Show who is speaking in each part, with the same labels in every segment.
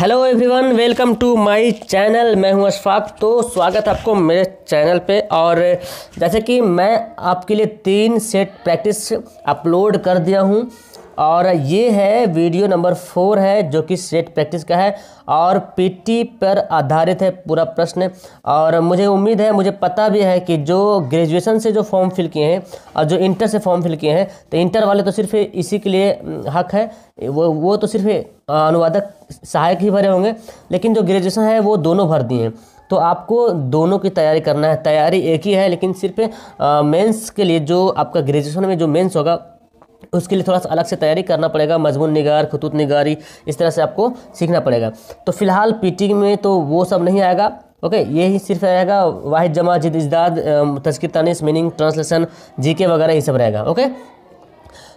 Speaker 1: hello everyone welcome to my channel मैं हूं अशफाक तो स्वागत आपको मेरे चैनल पे और जैसे कि मैं आपके लिए तीन सेट प्रैक्टिस अपलोड कर दिया हूं और ये है वीडियो नंबर फोर है जो कि सेट प्रैक्टिस का है और पीटी पर आधारित है पूरा प्रश्न और मुझे उम्मीद है मुझे पता भी है कि जो ग्रेजुएशन से जो फॉर्म फिल किए हैं और जो इंटर से फॉर्म फिल किए हैं तो इंटर वाले तो सिर्फ इसी के लिए हक है वो वो तो सिर्फ अनुवादक सहायक ही भरे होंगे लेकिन जो ग्रेजुएशन है वो दोनों भर दिए हैं तो आपको दोनों की तैयारी करना है तैयारी एक ही है लेकिन सिर्फ मेंस के लिए जो आपका ग्रेजुएशन में जो मेंस होगा उसके लिए थोड़ा सा अलग से तैयारी करना पड़ेगा मजमून निगार खतूत निगारी इस तरह से आपको सीखना पड़ेगा तो फिलहाल पी में तो वो सब नहीं आएगा ओके यही सिर्फ रहेगा वाहिद जमा जिद इजदाद तस्कर तानिस मीनिंग ट्रांसलेशन जीके वगैरह ये सब रहेगा ओके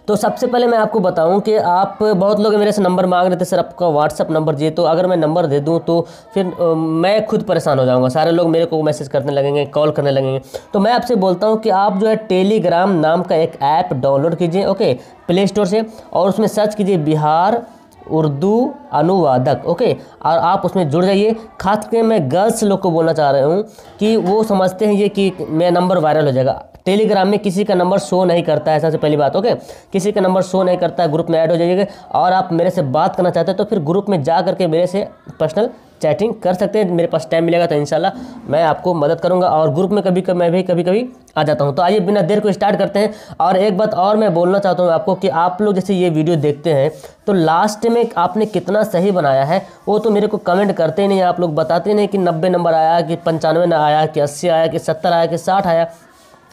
Speaker 1: तो सबसे पहले मैं आपको बताऊं कि आप बहुत लोग मेरे से नंबर मांग रहे थे सर आपका व्हाट्सअप नंबर दिए तो अगर मैं नंबर दे दूं तो फिर मैं खुद परेशान हो जाऊंगा सारे लोग मेरे को मैसेज करने लगेंगे कॉल करने लगेंगे तो मैं आपसे बोलता हूँ कि आप जो है टेलीग्राम नाम का एक ऐप डाउनलोड कीजिए ओके प्ले स्टोर से और उसमें सर्च कीजिए बिहार उर्दू अनुवादक ओके और आप उसमें जुड़ जाइए खास करके मैं गर्ल्स लोग को बोलना चाह रहा हूँ कि वो समझते हैं ये कि मेरा नंबर वायरल हो जाएगा टेलीग्राम में किसी का नंबर शो नहीं करता है सबसे पहली बात ओके किसी का नंबर शो नहीं करता है ग्रुप में ऐड हो जाइएगा और आप मेरे से बात करना चाहते हैं तो फिर ग्रुप में जा करके मेरे से पर्सनल चैटिंग कर सकते हैं मेरे पास टाइम मिलेगा तो इन मैं आपको मदद करूंगा और ग्रुप में कभी कभी मैं भी कभी कभी आ जाता हूं तो आइए बिना देर को स्टार्ट करते हैं और एक बात और मैं बोलना चाहता हूं आपको कि आप लोग जैसे ये वीडियो देखते हैं तो लास्ट में आपने कितना सही बनाया है वो तो मेरे को कमेंट करते ही नहीं आप लोग बताते नहीं कि नब्बे नंबर आया कि पंचानवे आया कि अस्सी आया कि सत्तर आया कि साठ आया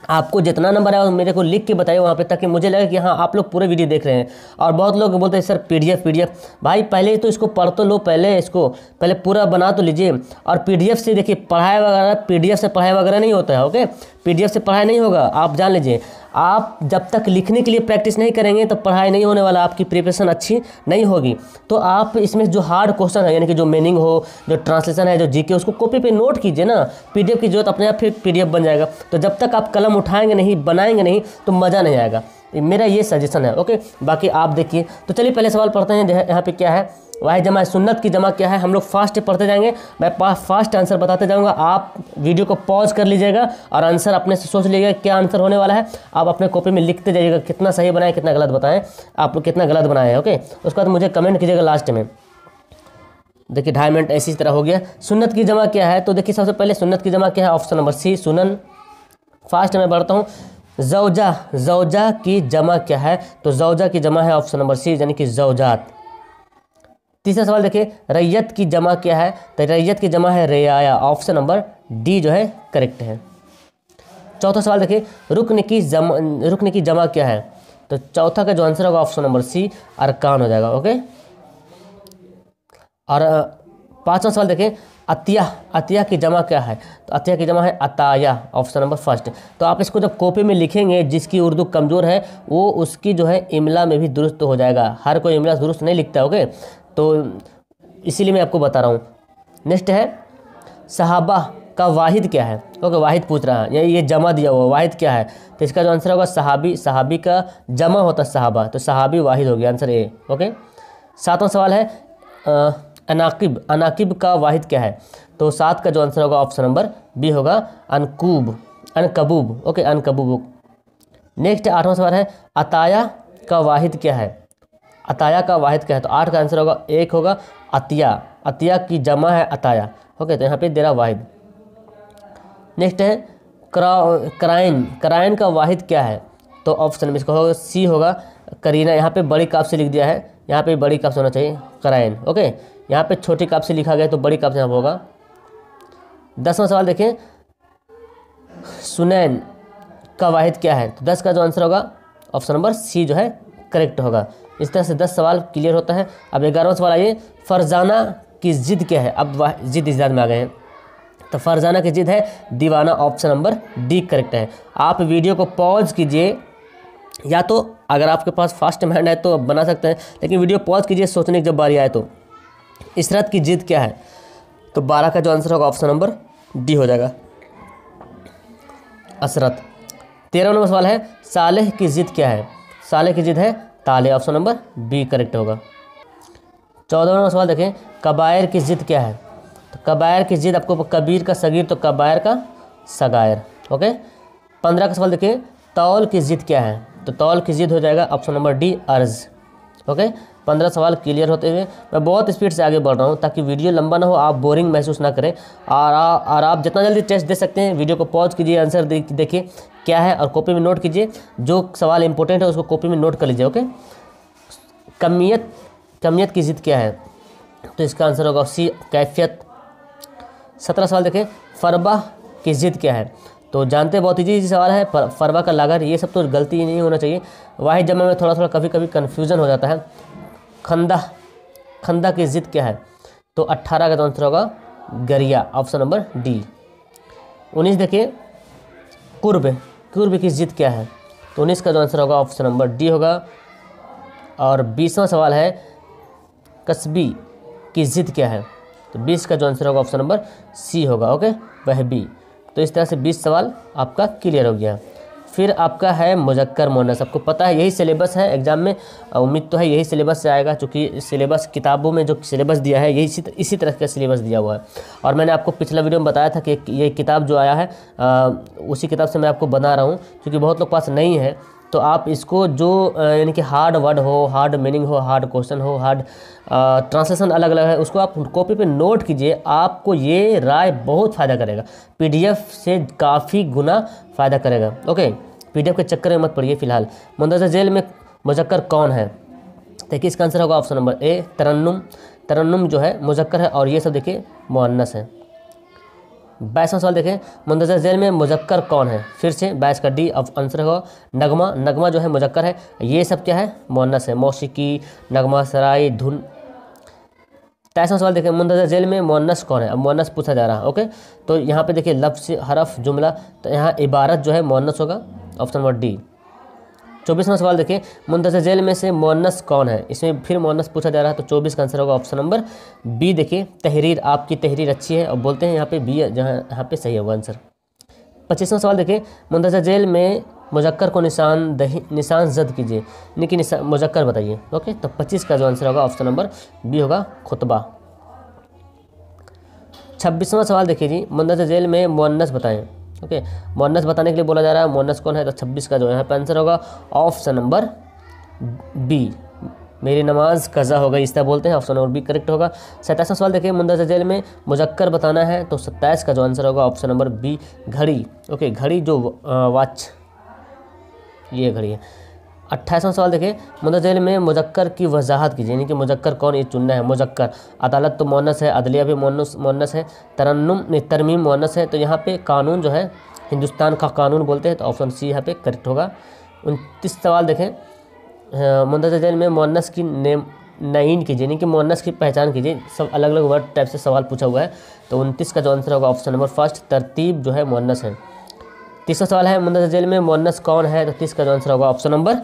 Speaker 1: आपको जितना नंबर आया मेरे को लिख के बताइए वहाँ पे ताकि मुझे लगे कि हाँ आप लोग पूरे वीडियो देख रहे हैं और बहुत लोग बोलते हैं सर पीडीएफ पीडीएफ भाई पहले तो इसको पढ़ तो लो पहले इसको पहले पूरा बना तो लीजिए और पीडीएफ से देखिए पढ़ाई वगैरह पीडीएफ से पढ़ाई वगैरह नहीं होता है ओके पीडीएफ से पढ़ाई नहीं होगा आप जान लीजिए आप जब तक लिखने के लिए प्रैक्टिस नहीं करेंगे तो पढ़ाई नहीं होने वाला आपकी प्रिपरेशन अच्छी नहीं होगी तो आप इसमें जो हार्ड क्वेश्चन है यानी कि जो मीनिंग हो जो ट्रांसलेशन है जो जीके उसको कॉपी पे नोट कीजिए ना पीडीएफ की जरूरत अपने आप फिर पीडीएफ बन जाएगा तो जब तक आप कलम उठाएंगे नहीं बनाएंगे नहीं तो मज़ा नहीं आएगा मेरा ये सजेशन है ओके बाकी आप देखिए तो चलिए पहले सवाल पढ़ते हैं यहाँ पे क्या है वाह जमा सुन्नत की जमा क्या है हम लोग फास्ट पढ़ते जाएंगे मैं फास्ट आंसर बताते जाऊँगा आप वीडियो को पॉज कर लीजिएगा और आंसर अपने से सोच लीजिएगा क्या आंसर होने वाला है आप अपने कॉपी में लिखते जाइएगा कितना सही बनाए कितना गलत बताएं आप लोग कितना गलत बनाए ओके उसके बाद मुझे कमेंट कीजिएगा लास्ट में देखिए ढाई मिनट ऐसी तरह हो गया सुन्नत की जमा क्या है तो देखिए सबसे पहले सुन्नत की जमा क्या है ऑप्शन नंबर सी सुनन फास्ट में बढ़ता हूँ जौजा जौजा की जमा क्या है तो जौजा की जमा है ऑप्शन नंबर सी यानी कि जौजात तीसरा सवाल देखिए रैयत की जमा क्या है तो रैयत की जमा है रियाया ऑप्शन नंबर डी जो है करेक्ट है चौथा सवाल देखिए रुकन की जमा रुकन की जमा क्या है तो चौथा का जो आंसर होगा ऑप्शन नंबर सी अरकान हो जाएगा ओके और पांचवा सवाल देखें अतिया अतिया की जमा क्या है तो अतिया की जमा है अताया ऑप्शन नंबर फर्स्ट तो आप इसको जब कॉपी में लिखेंगे जिसकी उर्दू कमज़ोर है वो उसकी जो है इमला में भी दुरुस्त हो जाएगा हर कोई इमला दुरुस्त नहीं लिखता ओके तो इसीलिए मैं आपको बता रहा हूँ नेक्स्ट है सहाबा का वाहिद क्या है ओके वाहिद पूछ रहा है ये जमा दिया हुआ वाहिद क्या है तो इसका जो आंसर होगा सहाबी सहाबी का जमा होता है सहाबा तो सहाबी वाहिद हो गया आंसर ए ओके सातवां सवाल है आ, अनाकिब अनाकिब का वाहिद क्या है तो सात का जो आंसर होगा ऑप्शन नंबर बी होगा अनकूब अनकबूब ओके अनकबूब नेक्स्ट आठवां सवाल है अताया का वाहिद क्या है अताया का वाहिद क्या है तो आठ का आंसर होगा एक होगा अतिया अतिया की जमा है अताया ओके तो यहाँ पे दे रहा वाहिद नेक्स्ट है क्रा क्राइन क्राइन का वाहिद क्या है तो ऑप्शन में इसका होगा सी होगा करीना यहाँ पे बड़ी काप से लिख दिया है यहाँ पे बड़ी काप से होना चाहिए करायन ओके यहाँ पे छोटी काप से लिखा गया तो बड़ी काप से यहाँ होगा दसवां सवाल देखें सुनैन का वाहिद क्या है तो दस का जो आंसर होगा ऑप्शन नंबर सी जो है करेक्ट होगा इस तरह से दस सवाल क्लियर होता है अब ग्यारहवा सवाल आइए फरजाना की ज़िद क्या है अब जिद इस में आ गए हैं तो फरजाना की जिद है दीवाना ऑप्शन नंबर डी करेक्ट है आप वीडियो को पॉज कीजिए या तो अगर आपके पास फास्ट माइंड है तो आप बना सकते हैं लेकिन वीडियो पॉज कीजिए सोचने की जब बारी आए तो इसरत की जिद क्या है तो बारह का जो आंसर होगा ऑप्शन नंबर डी हो जाएगा असरत तेरह नंबर सवाल है सालेह की जिद क्या है सालेह की जिद है ताले ऑप्शन नंबर बी करेक्ट होगा चौदह नंबर सवाल देखें कबायर की जिद क्या है तो कबायर की जिद आपको कबीर का सगीर तो कबायर का सगायर ओके पंद्रह का सवाल देखें तौल की जिद क्या है तो तौल की ज़िद हो जाएगा ऑप्शन नंबर डी अर्ज ओके पंद्रह सवाल क्लियर होते हुए मैं बहुत स्पीड से आगे बढ़ रहा हूँ ताकि वीडियो लंबा ना हो आप बोरिंग महसूस ना करें और, और आप जितना जल्दी टेस्ट दे सकते हैं वीडियो को पॉज कीजिए आंसर देखिए क्या है और कॉपी में नोट कीजिए जो सवाल इंपॉर्टेंट है उसको कॉपी में नोट कर लीजिए ओके कमियत कमियत की ज़िद क्या है तो इसका आंसर होगा सी कैफियत सत्रह सवाल देखें फरबा की ज़िद क्या है तो जानते हैं बहुत ही ईजी सवाल है फरवा का लागर ये सब तो गलती नहीं होना चाहिए वाहि जमा में थोड़ा थोड़ा कभी कभी कन्फ्यूज़न हो जाता है खंदा खंदा की ज़िद क्या है तो अट्ठारह का तो आंसर होगा गरिया ऑप्शन नंबर डी उन्नीस देखिए कुर्ब कुर्ब की जिद क्या है तो उन्नीस का जो तो आंसर होगा ऑप्शन नंबर डी होगा और बीसवा सवाल है कस्बी की जिद क्या है तो बीस का जो आंसर होगा ऑप्शन नंबर सी होगा ओके वह बी तो इस तरह से बीस सवाल आपका क्लियर हो गया फिर आपका है मुजक्कर मोनस आपको पता है यही सिलेबस है एग्ज़ाम में उम्मीद तो है यही सिलेबस से आएगा चूँकि सिलेबस किताबों में जो सिलेबस दिया है यही इसी इसी तरह का सिलेबस दिया हुआ है और मैंने आपको पिछला वीडियो में बताया था कि ये किताब जो आया है आ, उसी किताब से मैं आपको बना रहा हूँ क्योंकि बहुत लोग पास नहीं है तो आप इसको जो यानी कि हार्ड वर्ड हो हार्ड मीनिंग हो हार्ड क्वेश्चन हो हार्ड ट्रांसलेशन अलग अलग है उसको आप कॉपी पे नोट कीजिए आपको ये राय बहुत फ़ायदा करेगा पीडीएफ से काफ़ी गुना फ़ायदा करेगा ओके पीडीएफ के चक्कर में मत पड़िए फिलहाल मंदरसा जेल में मुजक्कर कौन है देखिए इसका आंसर होगा ऑप्शन नंबर ए तरन्नुम तरन्नुम जो है मुजक्कर है और ये सब देखिए मुन्नस है बाईसवा सवाल देखें मुंतजर जेल में मुजक्कर कौन है फिर से बाईस का डी अब आंसर होगा नगमा नगमा जो है मुजक्कर है ये सब क्या है मोनस है मौसीकी नगमा सराय धुन तेईसवा सवाल देखें मुंतजर जेल में मोनस कौन है अब मोनस पूछा जा रहा है ओके तो यहाँ पे देखिए लफ्स हरफ जुमला तो यहाँ इबारत जो है मोनस होगा ऑप्शन नंबर डी चौबीसवा सवाल देखिए मुंतजर जेल में से मोनस कौन है इसमें फिर मोनस पूछा जा रहा है तो चौबीस का आंसर होगा ऑप्शन नंबर बी देखिए तहरीर आपकी तहरीर अच्छी है और बोलते हैं यहाँ पे बी जहाँ यहाँ पे सही होगा आंसर पच्चीसवां सवाल देखिए मुंतजर जेल में मुजक्कर को निशान दही निशान जद कीजिए निकी निशा मुजक्कर बताइए ओके तो पच्चीस का जो आंसर होगा ऑप्शन नंबर बी होगा खुतबा छब्बीसवां सवाल देखिए जी मुंदर जेल में मुन्नस बताएं ओके मोनस बताने के लिए बोला जा रहा है मोनस कौन है तो छब्बीस का जो यहाँ पर आंसर होगा ऑप्शन नंबर बी मेरी नमाज कज़ा हो गई तरह बोलते हैं ऑप्शन नंबर बी करेक्ट होगा सत्ताईसवा सवाल देखिए मुंदर जेल में मुजक्कर बताना है तो सत्ताईस का जो आंसर होगा ऑप्शन नंबर बी घड़ी ओके घड़ी जो वाच ये घड़ी है अट्ठाईसवां सवाल देखिए मुद्दा में मुजक्कर की वजाहत कीजिए यानी कि मुजक्कर कौन ये चुनना है मुजक्कर अदालत तो मोनस है अदलिया भी मोनस मोनस है तरन्नुम तरमीम मोनस है तो यहाँ पे कानून जो है हिंदुस्तान का कानून बोलते हैं तो ऑप्शन सी यहाँ पे करेक्ट होगा उनतीस सवाल देखें मुंदा में मोनस की नेम नईन कीजिए यानी कि मोनस की पहचान कीजिए सब अलग अलग वर्ड टाइप से सवाल पूछा हुआ है तो उनतीस का जो आंसर होगा ऑप्शन नंबर फर्स्ट तरतीब जो है मोनस है तीसरा सवाल है मुन्ना जेल में मोन्नस कौन है तो तीस का जो आंसर होगा ऑप्शन नंबर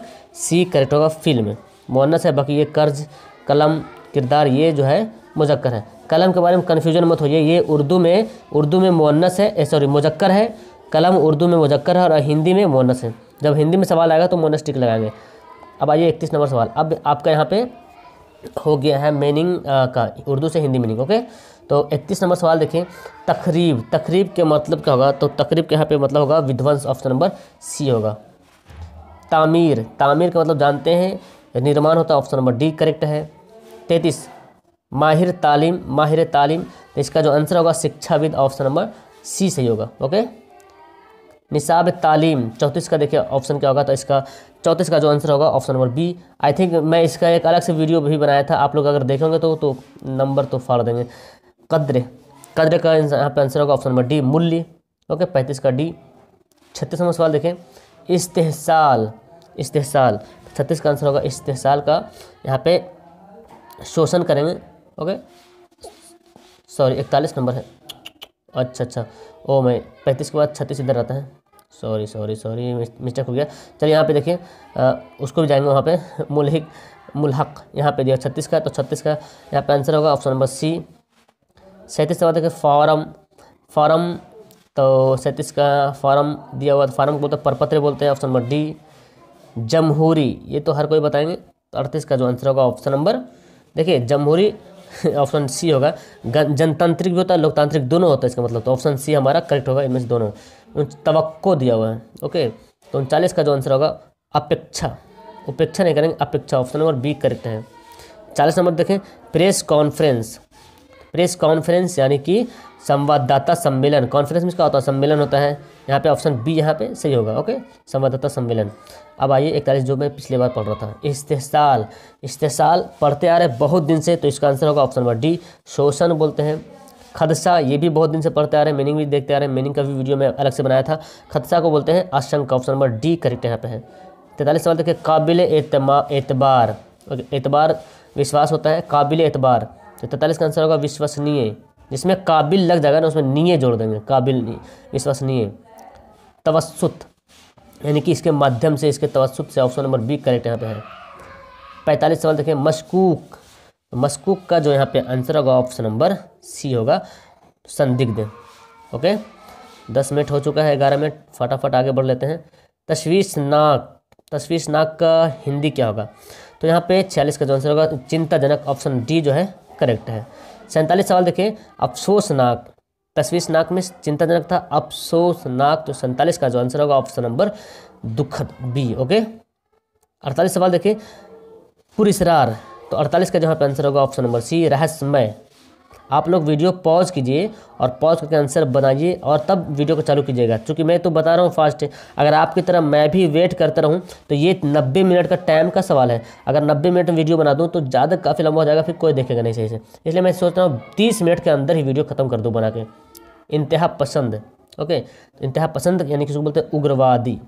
Speaker 1: सी करेक्ट होगा फिल्म मोन्नस है बाकी ये कर्ज कलम किरदार ये जो है मुजक्कर है कलम के बारे में कन्फ्यूजन मत होइए ये उर्दू में उर्दू में मोन्नस है सॉरी मुजक्कर है कलम उर्दू में मुजक्कर है और हिंदी में मोनस है जब हिंदी में सवाल आएगा तो मोनस टिक लगाएंगे अब आइए इकतीस नंबर सवाल अब आपका यहाँ पे हो गया है मीनिंग का उर्दू से हिंदी मीनिंग ओके तो इकतीस नंबर सवाल देखें तकरीब तकरीब के मतलब क्या होगा तो तकरीब के यहाँ पे मतलब होगा विध्वंस ऑप्शन नंबर सी होगा तामीर तामीर का मतलब जानते हैं निर्माण होता है ऑप्शन नंबर डी करेक्ट है तैंतीस माहिर तालीम माहिर तालीम तो इसका जो आंसर होगा शिक्षाविद ऑप्शन नंबर सी सही होगा ओके निसाब तालीम चौंतीस का देखिए ऑप्शन क्या होगा तो इसका चौंतीस का जो आंसर होगा option number B I think मैं इसका एक अलग से वीडियो भी बनाया था आप लोग अगर देखेंगे तो तो नंबर तो फाड़ देंगे कद्र कद्र का यहाँ पे आंसर होगा ऑप्शन नंबर डी मूल्य ओके पैंतीस का डी छत्तीस नंबर सवाल देखें इस्तेसाल इस्तेसाल छत्तीस का आंसर होगा इस्तेसाल का यहाँ पे शोषण करेंगे ओके सॉरी इकतालीस नंबर है अच्छा अच्छा ओ मैं पैंतीस के बाद छत्तीस इधर आता है सॉरी सॉरी सॉरी मिस्टेक हो गया चलिए यहाँ पे देखिए उसको भी जाएंगे वहाँ पे मुलहिक मुलहक यहाँ पे दिया छत्तीस का तो छत्तीस का यहाँ पे आंसर होगा ऑप्शन नंबर सी सैंतीस बाद देखिए फॉरम फॉरम तो सैंतीस का फॉरम दिया हुआ फॉरम को तो परपत्र बोलते हैं ऑप्शन नंबर डी जमहूरी ये तो हर कोई बताएंगे तो अड़तीस का जो आंसर होगा ऑप्शन नंबर देखिए जमहूरी ऑप्शन सी होगा जनतांत्रिक भी होता है लोकतांत्रिक दोनों होता है इसका मतलब तो ऑप्शन सी हमारा करेक्ट होगा इनमें से दोनों तवक्को दिया हुआ है ओके तो उनचालीस का जो आंसर होगा अपेक्षा उपेक्षा नहीं करेंगे अपेक्षा ऑप्शन नंबर बी करेक्ट है चालीस नंबर देखें प्रेस कॉन्फ्रेंस प्रेस कॉन्फ्रेंस यानी कि संवाददाता सम्मेलन कॉन्फ्रेंस में क्या होता है सम्मेलन होता है यहाँ पे ऑप्शन बी यहाँ पे सही होगा ओके संवाददाता सम्मेलन अब आइए इकतालीस जो मैं पिछले बार पढ़ रहा था इस्तेसाल इस्तेसाल पढ़ते आ रहे बहुत दिन से तो इसका आंसर होगा ऑप्शन नंबर डी शोषण बोलते हैं खदशा ये भी बहुत दिन से पढ़ते आ रहे हैं मीनिंग भी देखते आ रहे हैं मीनिंग का भी वीडियो में अलग से बनाया था खदशा को बोलते हैं आशंका ऑप्शन नंबर डी करेक्ट यहाँ पे है तैतालीस सवाल देखिए काबिल एतबार एतबार विश्वास होता है काबिल एतबार तो तैतालीस का आंसर होगा विश्वसनीय जिसमें काबिल लग जाएगा ना उसमें नीय जोड़ देंगे काबिल विश्वसनीय तवस्सुत यानी कि इसके माध्यम से इसके तवस्सुत से ऑप्शन नंबर बी करेक्ट यहाँ पे है पैंतालीस सवाल देखें मशकूक तो मशकूक का जो यहाँ पे आंसर होगा ऑप्शन नंबर सी होगा संदिग्ध ओके दस मिनट हो चुका है ग्यारह मिनट फटाफट आगे बढ़ लेते हैं तश्वीशनाक तश्वीशनाक का हिंदी क्या होगा तो यहाँ पे छियालीस का जो आंसर होगा चिंताजनक ऑप्शन डी जो है करेक्ट है सैंतालीस सवाल देखें अफसोसनाक तस्वीसनाक में चिंताजनक था अफसोसनाक तो सैंतालीस का जो आंसर होगा ऑप्शन नंबर दुखद बी ओके अड़तालीस सवाल देखें पुरिसरार तो अड़तालीस का जहाँ पे आंसर होगा ऑप्शन नंबर सी रहस्यमय आप लोग वीडियो पॉज कीजिए और पॉज करके आंसर बनाइए और तब वीडियो को चालू कीजिएगा क्योंकि मैं तो बता रहा हूँ फास्ट अगर आपकी तरह मैं भी वेट करता रहूँ तो ये नब्बे मिनट का टाइम का सवाल है अगर नब्बे मिनट में वीडियो बना दूँ तो ज़्यादा काफ़ी लंबा हो जाएगा फिर कोई देखेगा नहीं सही से इसलिए मैं सोच रहा हूँ तीस मिनट के अंदर ही वीडियो ख़त्म कर दूँ बना के इंतहा पसंद ओके इंतहा पसंद यानी किसको बोलते हैं उग्रवादी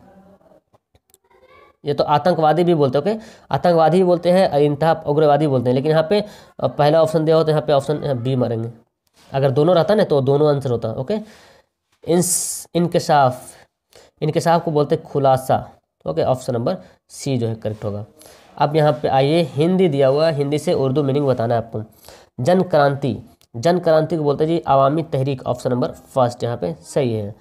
Speaker 1: ये तो आतंकवादी भी बोलते हैं ओके आतंकवादी भी बोलते हैं इंतहा उग्रवादी बोलते हैं लेकिन यहाँ पे पहला ऑप्शन दिया होता तो है यहाँ पे ऑप्शन बी मारेंगे अगर दोनों रहता ना तो दोनों आंसर होता ओके इंस इनकशाफ इनकशाफ को बोलते हैं खुलासा ओके ऑप्शन नंबर सी जो है करेक्ट होगा अब यहाँ पे आइए हिंदी दिया हुआ है हिंदी से उर्दू मीनिंग बताना है आपको जन क्रांति जन क्रांति को बोलते हैं जी आवामी तहरीक ऑप्शन नंबर फर्स्ट यहाँ पे सही है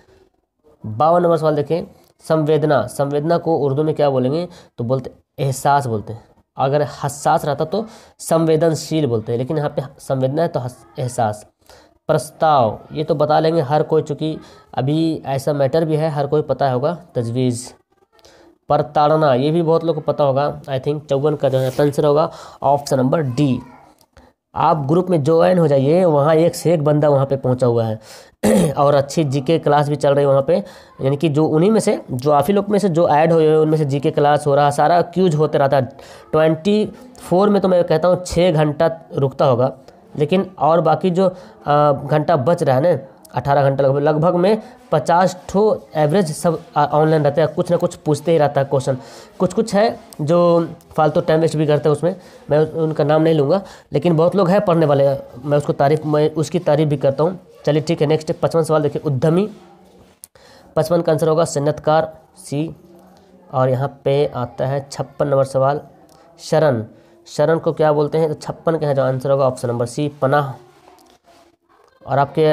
Speaker 1: बावन नंबर सवाल देखें संवेदना संवेदना को उर्दू में क्या बोलेंगे तो बोलते एहसास बोलते हैं अगर हसास रहता तो संवेदनशील बोलते हैं लेकिन यहाँ पे संवेदना है तो एहसास प्रस्ताव ये तो बता लेंगे हर कोई चूँकि अभी ऐसा मैटर भी है हर कोई पता होगा तजवीज़ प्रताड़ना ये भी बहुत लोग को पता होगा आई थिंक चौवन का जो है आंसर होगा ऑप्शन नंबर डी आप ग्रुप में ज्वाइन हो जाइए वहाँ एक से एक बंदा वहाँ पे पहुँचा हुआ है और अच्छी जीके क्लास भी चल रही है वहाँ पे यानी कि जो उन्हीं में से जो आप ही लोग में से जो ऐड हुए हैं उनमें से जीके क्लास हो रहा सारा क्यूज होते रहता है ट्वेंटी फोर में तो मैं कहता हूँ छः घंटा रुकता होगा लेकिन और बाकी जो घंटा बच रहा है ना अठारह घंटे लगभग लगभग में पचास ठो एवरेज सब ऑनलाइन रहता है कुछ ना कुछ पूछते ही रहता है क्वेश्चन कुछ कुछ है जो फालतू टाइम वेस्ट भी करते हैं उसमें मैं उनका नाम नहीं लूँगा लेकिन बहुत लोग हैं पढ़ने वाले मैं उसको तारीफ मैं उसकी तारीफ भी करता हूँ चलिए ठीक है नेक्स्ट पचपन सवाल देखिए उद्यमी पचपन का आंसर होगा सन्नतकार सी और यहाँ पे आता है छप्पन नंबर सवाल शरण शरण को क्या बोलते हैं तो छप्पन का जो आंसर होगा ऑप्शन नंबर सी पनाह और आपके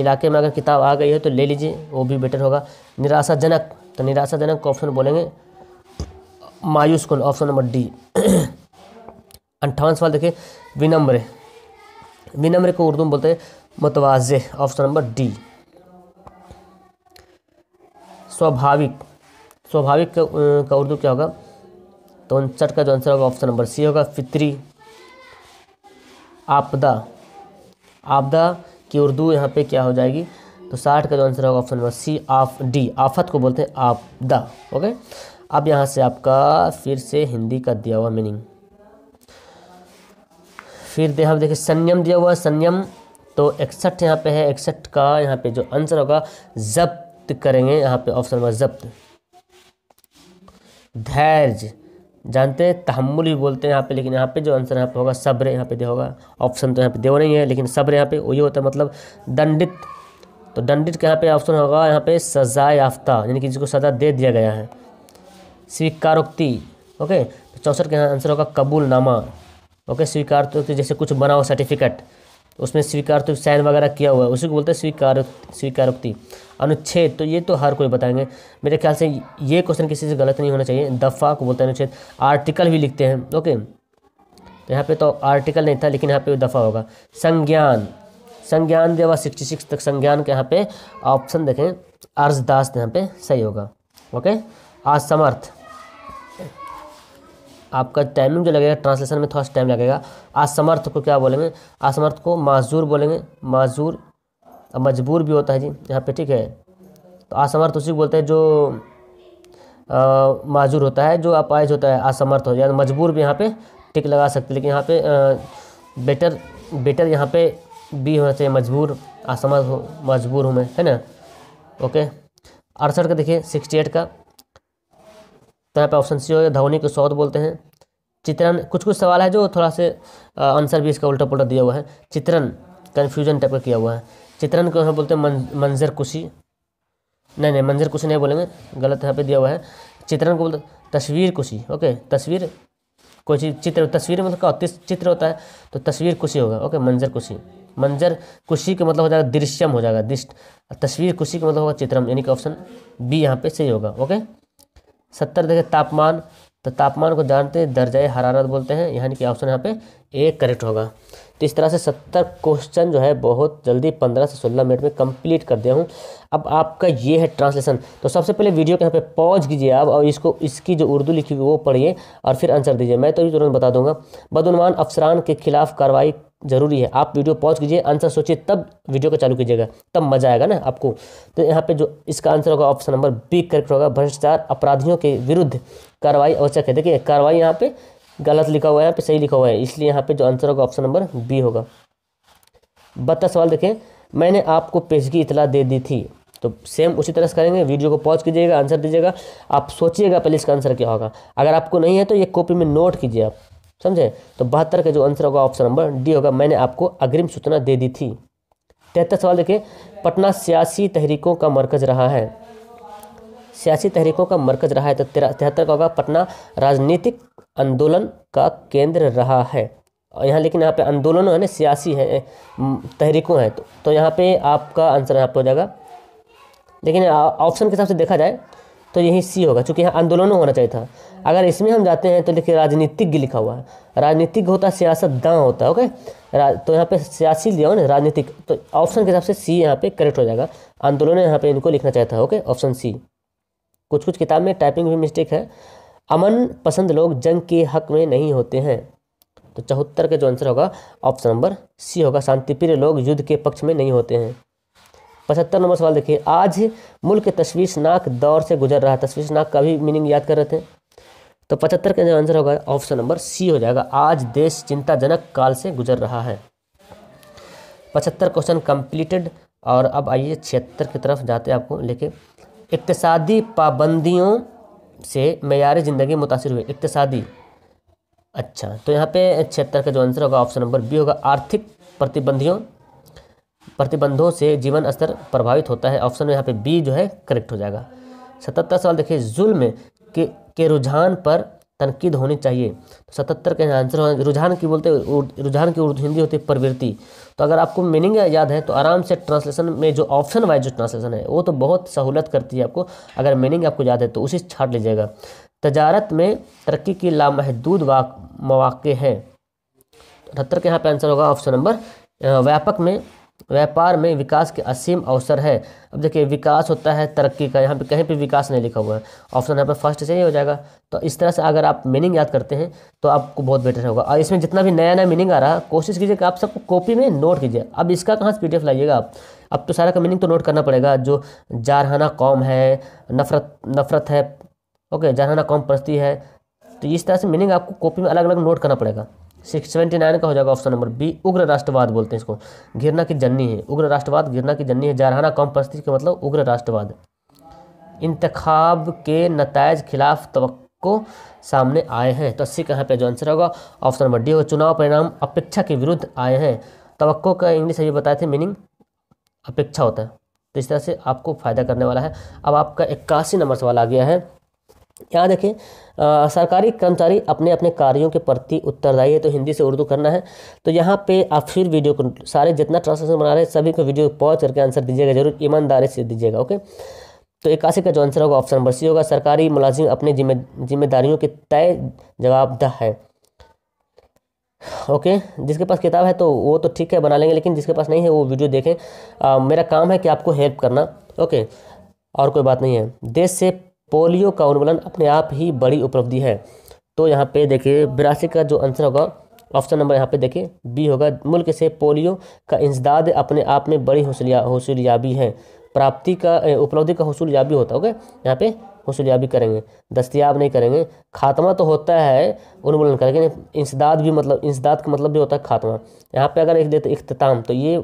Speaker 1: इलाके में अगर किताब आ गई है तो ले लीजिए वो भी बेटर होगा निराशाजनक तो निराशाजनक को ऑप्शन बोलेंगे मायूस कौन ऑप्शन नंबर डी अंठावन सवाल देखिए विनम्र विनम्र को उर्दू में बोलते हैं मतवाजे ऑप्शन नंबर डी स्वाभाविक स्वाभाविक का उर्दू क्या होगा तो उनसठ का जो आंसर होगा ऑप्शन नंबर सी होगा फितरी आपदा आपदा कि उर्दू यहाँ पे क्या हो जाएगी तो साठ का जो आंसर होगा ऑप्शन नंबर सी आफ डी आफत को बोलते हैं आपदा ओके अब यहाँ से आपका फिर से हिंदी का दिया हुआ मीनिंग फिर दे हम देखिए संयम दिया हुआ संयम तो इकसठ यहाँ पे है इकसठ का यहाँ पे जो आंसर होगा जब्त करेंगे यहाँ पे ऑप्शन नंबर जब्त धैर्य जानते हैं तहमुल भी बोलते हैं यहाँ पे लेकिन यहाँ पे जो आंसर यहाँ पे होगा सब्र यहाँ पे दे होगा ऑप्शन तो यहाँ पे देव नहीं है लेकिन सब्र यहाँ पे वही होता है मतलब दंडित तो दंडित के यहाँ पे ऑप्शन होगा यहाँ पे सजा याफ्ता यानी कि जिसको सजा दे दिया गया है स्वीकारोक्ति ओके तो चौंसठ यहाँ आंसर होगा कबूलनामा ओके स्वीकार तो जैसे कुछ बनाओ सर्टिफिकेट तो उसमें स्वीकारोक्ति साइन वगैरह किया हुआ है उसी को बोलते हैं स्वीकार स्वीकारोक्ति अनुच्छेद तो ये तो हर कोई बताएंगे मेरे ख्याल से ये क्वेश्चन किसी से गलत नहीं होना चाहिए दफ़ा को बोलते हैं अनुच्छेद आर्टिकल भी लिखते हैं ओके तो यहाँ पे तो आर्टिकल नहीं था लेकिन यहाँ पे दफ़ा होगा संज्ञान संज्ञान देवा सिक्सटी सिक्स तक संज्ञान के यहाँ पे ऑप्शन देखें अर्जदास यहाँ पे सही होगा ओके असमर्थ आपका टाइमिंग जो लगेगा ट्रांसलेशन में थोड़ा टाइम लगेगा असमर्थ को क्या बोलेंगे असमर्थ को माजूर बोलेंगे माजूर मजबूर भी होता है जी यहाँ पे ठीक है तो असमर्थ उसी को बोलते हैं जो माजूर होता है जो अपाइज होता है असमर्थ हो जाए मजबूर भी यहाँ पे टिक लगा सकते लेकिन यहाँ पे बेटर बेटर यहाँ पे भी होना चाहिए मजबूर असमर्थ हो मजबूर हूँ मैं है ना ओके अड़सठ का देखिए सिक्सटी एट का तो यहाँ पर ऑप्शन सी हो गया धोनी को सौद बोलते हैं चित्रण कुछ कुछ सवाल है जो थोड़ा से आंसर भी इसका उल्टा पुलटा दिया हुआ है चित्रण कन्फ्यूजन टाइप का किया हुआ है चित्रण को यहाँ बोलते हैं मं, मंजर कुशी नहीं नहीं मंजर कुशी नहीं बोलेंगे गलत यहाँ पे दिया हुआ है चित्रण को बोलते तस्वीर कुशी ओके तस्वीर कोई चीज़ चित्र तस्वीर मतलब का चित्र होता है तो तस्वीर कुशी होगा ओके मंजर कुशी मंजर कुशी का मतलब हो जाएगा दृश्यम हो जाएगा दृष्ट तस्वीर कुशी का मतलब होगा चित्रम यानी कि ऑप्शन बी यहाँ पे सही होगा ओके सत्तर देखें तापमान तो तापमान को जानते हैं दर्जा हरारत बोलते हैं यानी कि ऑप्शन यहाँ पे ए करेक्ट होगा तो इस तरह से सत्तर क्वेश्चन जो है बहुत जल्दी पंद्रह से सोलह मिनट में कंप्लीट कर दिया हूँ अब आपका ये है ट्रांसलेशन तो सबसे पहले वीडियो के यहाँ पे पॉज कीजिए आप और इसको इसकी जो उर्दू लिखी हुई वो पढ़िए और फिर आंसर दीजिए मैं तो भी तुरंत बता दूंगा बदनवान अफसरान के खिलाफ कार्रवाई ज़रूरी है आप वीडियो पॉज कीजिए आंसर सोचिए तब वीडियो को चालू कीजिएगा तब मज़ा आएगा ना आपको तो यहाँ पे जो इसका आंसर होगा ऑप्शन नंबर बी करेक्ट होगा भ्रष्टाचार अपराधियों के विरुद्ध कार्रवाई आवश्यक है देखिए कार्रवाई यहाँ पे गलत लिखा हुआ है यहाँ पे सही लिखा हुआ है इसलिए यहाँ पे जो आंसर होगा ऑप्शन नंबर बी होगा बत्ता सवाल देखें मैंने आपको पेशगी इतला दे दी थी तो सेम उसी तरह से करेंगे वीडियो को पॉज कीजिएगा आंसर दीजिएगा आप सोचिएगा पहले इसका आंसर क्या होगा अगर आपको नहीं है तो ये कॉपी में नोट कीजिए आप समझे तो बहत्तर का जो आंसर होगा ऑप्शन नंबर डी होगा मैंने आपको अग्रिम सूचना दे दी थी तिहत्तर सवाल देखिए पटना सियासी तहरीकों का मरकज रहा है सियासी तहरीकों का मरकज रहा है तो तिहत्तर का होगा पटना राजनीतिक आंदोलन का केंद्र रहा है और यहाँ लेकिन यहाँ पे आंदोलन है ना सियासी है तहरीकों हैं तो, तो यहाँ पे आपका आंसर यहाँ पे हो जाएगा लेकिन ऑप्शन के हिसाब से देखा जाए तो यही सी होगा चूँकि यहाँ आंदोलन होना चाहिए था अगर इसमें हम जाते हैं तो देखिए राजनीतिज्ञ लिखा हुआ है राजनीतिक होता है सियासतदां होता है ओके तो यहाँ पे सियासी लिया हो ना राजनीतिक तो ऑप्शन के हिसाब से सी यहाँ पे करेक्ट हो जाएगा आंदोलन यहाँ पे इनको लिखना चाहता है ओके ऑप्शन सी कुछ कुछ किताब में टाइपिंग भी मिस्टेक है अमन पसंद लोग जंग के हक में नहीं होते हैं तो चौहत्तर का जो आंसर होगा ऑप्शन नंबर सी होगा शांतिप्रिय लोग युद्ध के पक्ष में नहीं होते हैं पचहत्तर नंबर सवाल देखिए आज मुल्क तश्वीशनाक दौर से गुजर रहा तश्वीशनाक का भी मीनिंग याद कर रहे थे तो पचहत्तर का जो आंसर होगा ऑप्शन नंबर सी हो जाएगा आज देश चिंताजनक काल से गुजर रहा है पचहत्तर क्वेश्चन कंप्लीटेड और अब आइए छिहत्तर की तरफ जाते हैं आपको लेके इकतसादी पाबंदियों से मैारी ज़िंदगी मुतासर हुई इकतसादी अच्छा तो यहाँ पे छिहत्तर का जो आंसर होगा ऑप्शन नंबर बी होगा आर्थिक प्रतिबंधियों प्रतिबंधों से जीवन स्तर प्रभावित होता है ऑप्शन में यहाँ पे बी जो है करेक्ट हो जाएगा सतहत्तर सवाल देखिए जुल्म के के रुझान पर तनकीद होनी चाहिए तो सतहत्तर का आंसर रुझान की बोलते रुझान की उर्दू हिंदी होती है प्रवृत्ति तो अगर आपको मीनिंग याद है तो आराम से ट्रांसलेशन में जो ऑप्शन वाइज जो ट्रांसलेशन है वो तो बहुत सहूलत करती है आपको अगर मीनिंग आपको याद है तो उसी छाट लीजिएगा तजारत में तरक्की की लामहदूद वाक मौाक़े हैं तो अठहत्तर के यहाँ पर आंसर होगा ऑप्शन नंबर व्यापक में व्यापार में विकास के असीम अवसर है अब देखिए विकास होता है तरक्की का यहाँ पे कहीं पे विकास नहीं लिखा हुआ है ऑप्शन यहाँ पे फर्स्ट से ही हो जाएगा तो इस तरह से अगर आप मीनिंग याद करते हैं तो आपको बहुत बेटर होगा और इसमें जितना भी नया नया मीनिंग आ रहा है कोशिश कीजिए कि आप सबको कॉपी में नोट कीजिए अब इसका कहाँ से पी लाइएगा आप अब तो सारा का मीनिंग तो नोट करना पड़ेगा जो जारहाना कौम है नफरत नफरत है ओके जारहाना कौम परस्ती है तो इस तरह से मीनिंग आपको कॉपी में अलग अलग नोट करना पड़ेगा सिक्स सेवेंटी नाइन का हो जाएगा ऑप्शन नंबर बी उग्र राष्ट्रवाद बोलते हैं इसको घिरना की जन्नी है उग्र राष्ट्रवाद घिरना की जन्नी है जारहाना कम पस्ती का मतलब उग्र राष्ट्रवाद इंतखाब के नतज खिलाफ तो सामने आए हैं तो सी का यहाँ पे जो आंसर होगा ऑप्शन नंबर डी होगा चुनाव परिणाम अपेक्षा के विरुद्ध आए हैं तो का इंग्लिश ये बताए थे मीनिंग अपेक्षा होता है तो इस तरह से आपको फ़ायदा करने वाला है अब आपका इक्यासी नंबर सवाल आ गया है यहाँ देखें आ, सरकारी कर्मचारी अपने अपने कार्यों के प्रति उत्तरदायी है तो हिंदी से उर्दू करना है तो यहाँ पे आप फिर वीडियो को सारे जितना ट्रांसलेशन बना रहे हैं सभी को वीडियो पॉज करके आंसर दीजिएगा जरूर ईमानदारी से दीजिएगा ओके तो इक्यासी का जो आंसर होगा ऑप्शन नंबर सी होगा सरकारी मुलाजिम अपने जिम्मे जिम्मेदारियों के तय जवाबदाह है ओके जिसके पास किताब है तो वो तो ठीक है बना लेंगे लेकिन जिसके पास नहीं है वो वीडियो देखें मेरा काम है कि आपको हेल्प करना ओके और कोई बात नहीं है देश से पोलियो का उन्मूलन अपने आप ही बड़ी उपलब्धि है तो यहाँ पे देखिए बिरासी का जो आंसर होगा ऑप्शन नंबर यहाँ पे देखिए बी होगा मुल्क से पोलियो का इंसदाद अपने आप में बड़ी हौसलिया हौसलियाबी है प्राप्ति का उपलब्धि का हौसलियाबी होता है ओके यहाँ पे भी करेंगे दस्तियाब नहीं करेंगे खात्मा तो होता है उन्मूलन का लेकिन इंसदाद भी मतलब इंसदाद का मतलब भी होता है खात्मा यहाँ पे अगर एक देते इख्ताम तो ये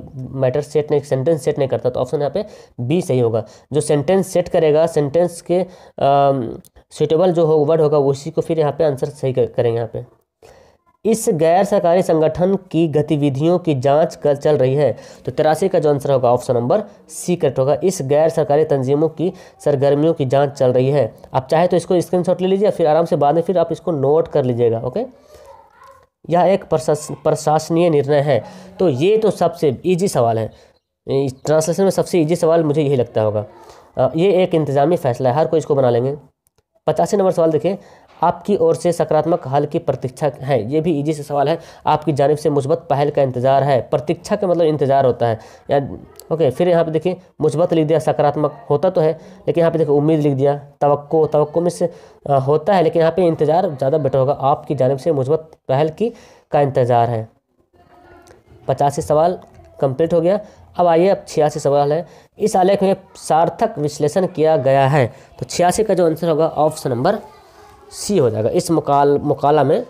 Speaker 1: मैटर सेट नहीं सेंटेंस सेट नहीं करता तो ऑप्शन यहाँ पे बी सही होगा जो सेंटेंस सेट करेगा सेंटेंस के सूटेबल जो हो वर्ड होगा उसी को फिर यहाँ पे आंसर सही करेंगे यहाँ पर इस गैर सरकारी संगठन की गतिविधियों की जांच कर चल रही है तो तिरासी का जो आंसर होगा ऑप्शन नंबर सी करेक्ट होगा इस गैर सरकारी तंजीमों की सरगर्मियों की जांच चल रही है आप चाहे तो इसको स्क्रीनशॉट ले लीजिए फिर आराम से बाद में फिर आप इसको नोट कर लीजिएगा ओके यह एक प्रशासनीय निर्णय है तो ये तो सबसे ईजी सवाल है ट्रांसलेशन में सबसे ईजी सवाल मुझे यही लगता होगा ये एक इंतज़ामी फैसला है हर कोई इसको बना लेंगे पचासी नंबर सवाल देखिए आपकी ओर से सकारात्मक हल की प्रतीक्षा है ये भी ईजी से सवाल है आपकी जानब से मुस्बत पहल का इंतजार है प्रतीक्षा का मतलब इंतजार होता है या ओके फिर यहाँ पे देखिए मुस्बत लिख दिया सकारात्मक होता तो है लेकिन यहाँ पे देखिए उम्मीद लिख दिया तवक्को तवक्को में से होता है लेकिन यहाँ पर इंतज़ार ज़्यादा बेटर होगा आपकी जानब से मुस्बत पहल की का इंतज़ार है पचासी सवाल कंप्लीट हो गया अब आइए अब छियासी सवाल है इस आलेख में सार्थक विश्लेषण किया गया है तो छियासी का जो आंसर होगा ऑप्शन नंबर सी हो जाएगा इस मकाल मकाला में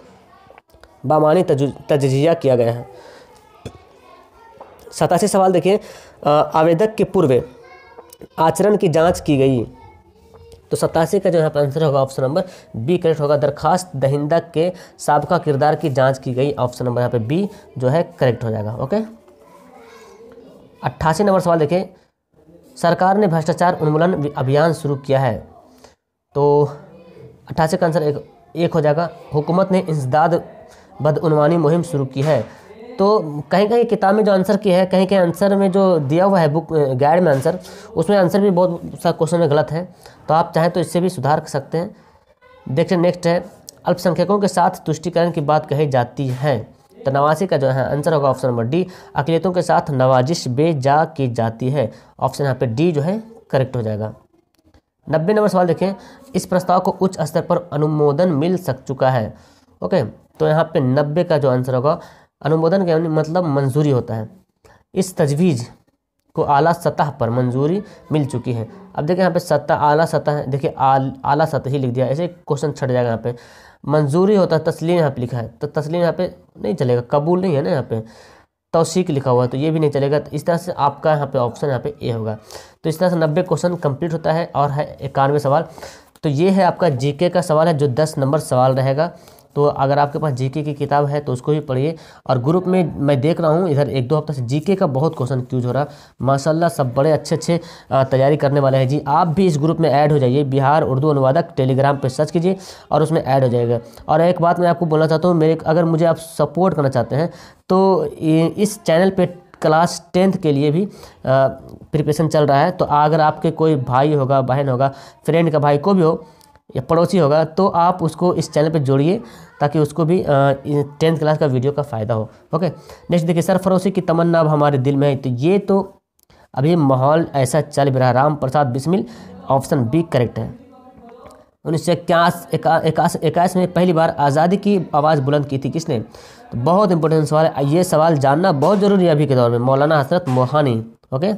Speaker 1: बामानी तजिया किया गया है सतासी सवाल देखिए आवेदक के पूर्व आचरण की जांच की गई तो सतासी का जो यहाँ पर आंसर होगा ऑप्शन नंबर बी करेक्ट होगा दरखास्त दहिंदा के सबका किरदार की जांच की गई ऑप्शन नंबर यहाँ पे बी जो है करेक्ट हो जाएगा ओके अट्ठासी नंबर सवाल देखिए सरकार ने भ्रष्टाचार उन्मूलन अभियान शुरू किया है तो अट्ठासी का आंसर एक एक हो जाएगा हुकूमत ने इंसदाद बदनवानी मुहिम शुरू की है तो कहीं कहीं किताब में जो आंसर किया है कहीं कहीं आंसर में जो दिया हुआ है बुक गाइड में आंसर उसमें आंसर भी बहुत सारे क्वेश्चन में गलत है तो आप चाहें तो इससे भी सुधार कर सकते हैं देखिए नेक्स्ट है अल्पसंख्यकों के साथ तुष्टिकरण की बात कही जाती है तो नवासी का जो है आंसर होगा ऑप्शन नंबर डी अकलीतों के साथ नवाजिश जा की जाती है ऑप्शन यहाँ पे डी जो है करेक्ट हो जाएगा नब्बे नंबर सवाल देखें इस प्रस्ताव को उच्च स्तर पर अनुमोदन मिल सक चुका है ओके तो यहाँ पे नब्बे का जो आंसर होगा अनुमोदन का मतलब मंजूरी होता है इस तजवीज़ को आला सतह पर मंजूरी मिल चुकी है अब देखिए यहाँ पे सतह आला सतह देखिए आला सतह ही लिख दिया ऐसे क्वेश्चन छट जाएगा यहाँ पे मंजूरी होता है तस्लीम यहाँ पे लिखा है तो तस्लीम यहाँ पे नहीं चलेगा कबूल नहीं है ना यहाँ पे तोसीक लिखा हुआ है तो ये भी नहीं चलेगा तो इस तरह से आपका यहाँ पे ऑप्शन यहाँ पे ए होगा तो इस तरह से नब्बे क्वेश्चन कंप्लीट होता है और है इक्यानवे सवाल तो ये है आपका जीके का सवाल है जो दस नंबर सवाल रहेगा तो अगर आपके पास जीके की किताब है तो उसको भी पढ़िए और ग्रुप में मैं देख रहा हूँ इधर एक दो हफ्ता से जीके का बहुत क्वेश्चन क्यूज हो रहा माशाल्लाह सब बड़े अच्छे अच्छे तैयारी करने वाले हैं जी आप भी इस ग्रुप में ऐड हो जाइए बिहार उर्दू अनुवादक टेलीग्राम पर सर्च कीजिए और उसमें ऐड हो जाएगा और एक बात मैं आपको बोलना चाहता हूँ मेरे अगर मुझे आप सपोर्ट करना चाहते हैं तो इस चैनल पर क्लास टेंथ के लिए भी प्रिपरेशन चल रहा है तो अगर आपके कोई भाई होगा बहन होगा फ्रेंड का भाई को भी हो या पड़ोसी होगा तो आप उसको इस चैनल पर जोड़िए ताकि उसको भी टेंथ क्लास का वीडियो का फ़ायदा हो ओके नेक्स्ट देखिए सर फरोसी की तमन्ना अब हमारे दिल में है तो ये तो अभी माहौल ऐसा चल भी रहा Ram Prasad Bismil option B correct है उन्नीस सौ इक्यास इक्यास इक्यास में पहली बार आज़ादी की आवाज़ बुलंद की थी किसने तो बहुत इंपॉर्टेंट सवाल है ये सवाल जानना बहुत ज़रूरी है अभी के दौर में मौलाना हसरत मोहानी ओके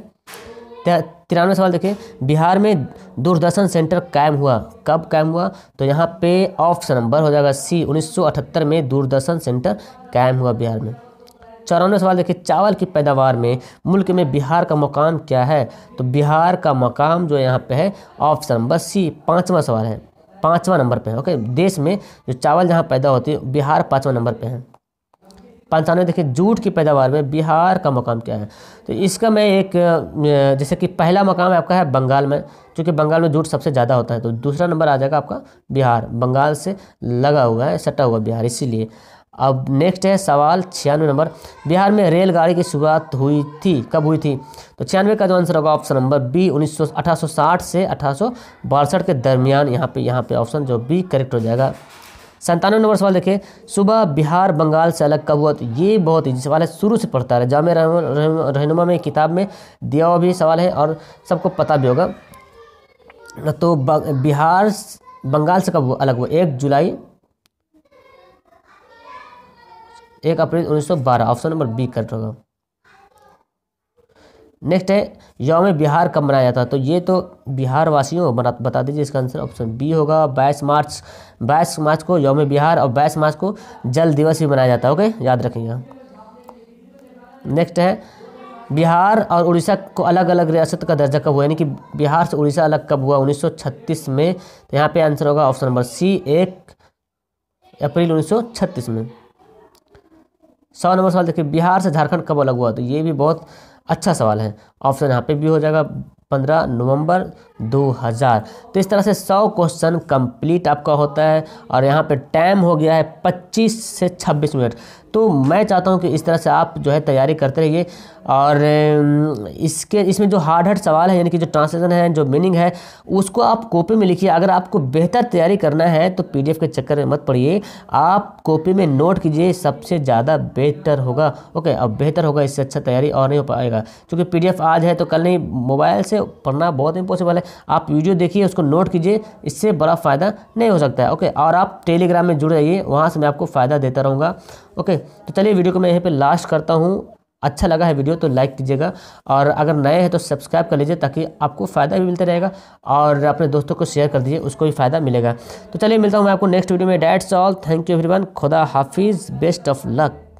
Speaker 1: तिरानवे सवाल देखिए बिहार में दूरदर्शन सेंटर कायम हुआ कब कायम हुआ तो यहाँ पे ऑप्शन नंबर हो जाएगा सी 1978 में दूरदर्शन सेंटर कायम हुआ बिहार में चौरानवे सवाल देखिए चावल की पैदावार में मुल्क में बिहार का मकाम क्या है तो बिहार का मकाम जो यहाँ पे है ऑप्शन नंबर सी पाँचवा सवाल है पाँचवा नंबर पर है ओके देश में जो चावल जहाँ पैदा होती है बिहार पाँचवा नंबर पर है पंचानवे देखिए जूट की पैदावार में बिहार का मकाम क्या है तो इसका मैं एक जैसे कि पहला मकाम आपका है बंगाल में क्योंकि बंगाल में जूट सबसे ज़्यादा होता है तो दूसरा नंबर आ जाएगा आपका बिहार बंगाल से लगा हुआ है सटा हुआ बिहार इसीलिए अब नेक्स्ट है सवाल छियानवे नंबर बिहार में रेलगाड़ी की शुरुआत हुई थी कब हुई थी तो छियानवे का जो आंसर होगा ऑप्शन नंबर बी उन्नीस सौ से अठारह के दरमियान यहाँ पे यहाँ पे ऑप्शन जो बी करेक्ट हो जाएगा संतानवे नंबर सवाल देखिए सुबह बिहार बंगाल से अलग कब हुआ तो ये बहुत ही सवाल है शुरू से पढ़ता रहा जाम रहनुमा में किताब में दिया हुआ भी सवाल है और सबको पता भी होगा तो बिहार बंगाल से कब अलग हुआ एक जुलाई एक अप्रैल 1912 ऑप्शन नंबर बी कर होगा नेक्स्ट है यौम बिहार कब मनाया जाता है तो ये तो बिहार वासियों बना बता दीजिए इसका आंसर ऑप्शन बी होगा बाईस मार्च बाईस मार्च को यौम बिहार और बाईस मार्च को जल दिवस भी मनाया जाता है ओके याद रखेंगे नेक्स्ट है बिहार और उड़ीसा को अलग अलग रियासत का दर्जा कब हुआ यानी कि बिहार से उड़ीसा अलग कब हुआ उन्नीस में तो यहाँ पे आंसर होगा ऑप्शन नंबर सी एक अप्रैल उन्नीस में सौ नंबर सवाल देखिए बिहार से झारखंड कब अलग हुआ तो ये भी बहुत अच्छा सवाल है ऑप्शन यहाँ पे भी हो जाएगा पंद्रह नवंबर 2000 तो इस तरह से 100 क्वेश्चन कंप्लीट आपका होता है और यहाँ पे टाइम हो गया है 25 से 26 मिनट तो मैं चाहता हूँ कि इस तरह से आप जो है तैयारी करते रहिए और इसके इसमें जो हार्ड हार्ड सवाल है यानी कि जो ट्रांसलेशन है जो मीनिंग है उसको आप कॉपी में लिखिए अगर आपको बेहतर तैयारी करना है तो पी के चक्कर में मत पड़िए आप कॉपी में नोट कीजिए सबसे ज़्यादा बेहतर होगा ओके अब बेहतर होगा इससे अच्छा तैयारी और नहीं हो पाएगा क्योंकि पी आज है तो कल नहीं मोबाइल से पढ़ना बहुत इम्पॉसिबल है आप वीडियो देखिए उसको नोट कीजिए इससे बड़ा फ़ायदा नहीं हो सकता है ओके और आप टेलीग्राम में जुड़ जाइए वहाँ से मैं आपको फ़ायदा देता रहूँगा ओके तो चलिए वीडियो को मैं यहाँ पर लास्ट करता हूँ अच्छा लगा है वीडियो तो लाइक कीजिएगा और अगर नए हैं तो सब्सक्राइब कर लीजिए ताकि आपको फ़ायदा भी मिलता रहेगा और अपने दोस्तों को शेयर कर दीजिए उसको भी फ़ायदा मिलेगा तो चलिए मिलता हूँ मैं आपको नेक्स्ट वीडियो में that's all thank you everyone खुदा हाफिज़ बेस्ट ऑफ लक